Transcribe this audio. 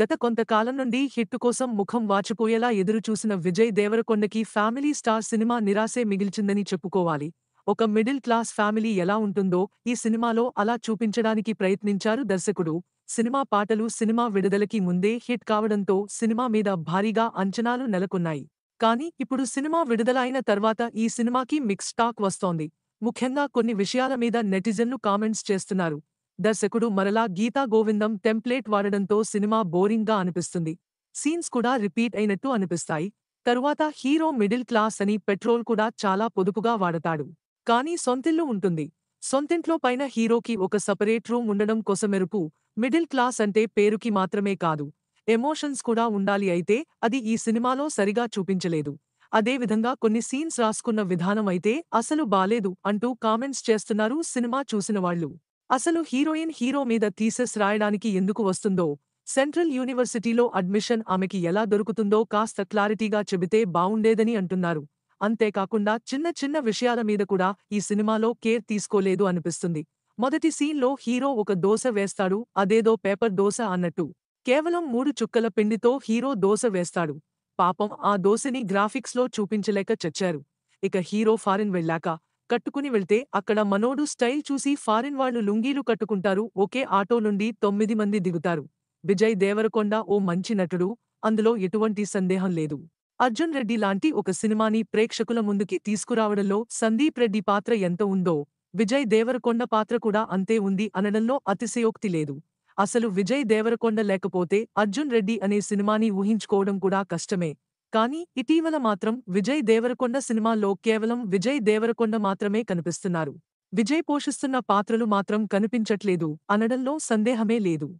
గత కొంతకాలం నుండి హిట్ కోసం ముఖం వాచిపోయేలా ఎదురుచూసిన విజయ్ దేవరకొండకి ఫ్యామిలీ స్టార్ సినిమా నిరాశే మిగిల్చిందని చెప్పుకోవాలి ఒక మిడిల్ క్లాస్ ఫ్యామిలీ ఎలా ఉంటుందో ఈ సినిమాలో అలా చూపించడానికి ప్రయత్నించారు దర్శకుడు సినిమా పాటలు సినిమా విడుదలకి ముందే హిట్ కావడంతో సినిమా మీద భారీగా అంచనాలు నెలకొన్నాయి కానీ ఇప్పుడు సినిమా విడుదలైన తర్వాత ఈ సినిమాకి మిక్స్ టాక్ వస్తోంది ముఖ్యంగా కొన్ని విషయాల మీద నెటిజన్లు కామెంట్స్ చేస్తున్నారు దర్శకుడు మరలా గీతా గోవిందం టెంప్లేట్ వాడడంతో సినిమా బోరింగ్గా అనిపిస్తుంది సీన్స్ కూడా రిపీట్ అయినట్టు అనిపిస్తాయి తరువాత హీరో మిడిల్ క్లాస్ అని పెట్రోల్ కూడా చాలా పొదుపుగా వాడతాడు కానీ సొంతిల్లు ఉంటుంది సొంతింట్లో పైన హీరోకి ఒక సపరేట్ రూమ్ ఉండడం కోసమెరుపు మిడిల్ క్లాస్ అంటే పేరుకి మాత్రమే కాదు ఎమోషన్స్ కూడా ఉండాలి అయితే అది ఈ సినిమాలో సరిగా చూపించలేదు అదేవిధంగా కొన్ని సీన్స్ రాసుకున్న విధానం అయితే అసలు బాలేదు అంటూ కామెంట్స్ చేస్తున్నారు సినిమా చూసినవాళ్లు అసలు హీరోయిన్ హీరో మీద థీసెస్ రాయడానికి ఎందుకు వస్తుందో సెంట్రల్ యూనివర్సిటీలో అడ్మిషన్ ఆమెకి ఎలా దొరుకుతుందో కాస్త క్లారిటీగా చెబితే బావుండేదని అంటున్నారు అంతేకాకుండా చిన్న చిన్న విషయాల మీద కూడా ఈ సినిమాలో కేర్ తీసుకోలేదు అనిపిస్తుంది మొదటి సీన్లో హీరో ఒక దోశ వేస్తాడు అదేదో పేపర్ దోశ అన్నట్టు కేవలం మూడు చుక్కల పిండితో హీరో దోశ వేస్తాడు పాపం ఆ దోశని గ్రాఫిక్స్లో చూపించలేక చచ్చారు ఇక హీరో ఫారిన్ వెళ్ళాక కట్టుకుని వెళ్తే అక్కడ మనోడు స్టైల్ చూసి ఫారిన్ వాళ్లు లుంగీలు కట్టుకుంటారు ఒకే ఆటో నుండి తొమ్మిది మంది దిగుతారు విజయ్ దేవరకొండ ఓ మంచి నటుడు అందులో ఎటువంటి సందేహం లేదు అర్జున్ రెడ్డి లాంటి ఒక సినిమాని ప్రేక్షకుల ముందుకి తీసుకురావడంలో సందీప్ రెడ్డి పాత్ర ఎంత ఉందో విజయ్ దేవరకొండ పాత్ర కూడా అంతే ఉంది అనడంలో అతిశయోక్తి లేదు అసలు విజయ్ దేవరకొండ లేకపోతే అర్జున్ రెడ్డి అనే సినిమాని ఊహించుకోవడం కూడా కష్టమే కానీ ఇటీవల మాత్రం విజయ్ దేవరకొండ సినిమాలో కేవలం విజయ్ దేవరకొండ మాత్రమే కనిపిస్తున్నారు విజయ్ పోషిస్తున్న పాత్రలు మాత్రం కనిపించట్లేదు అనడంలో సందేహమే లేదు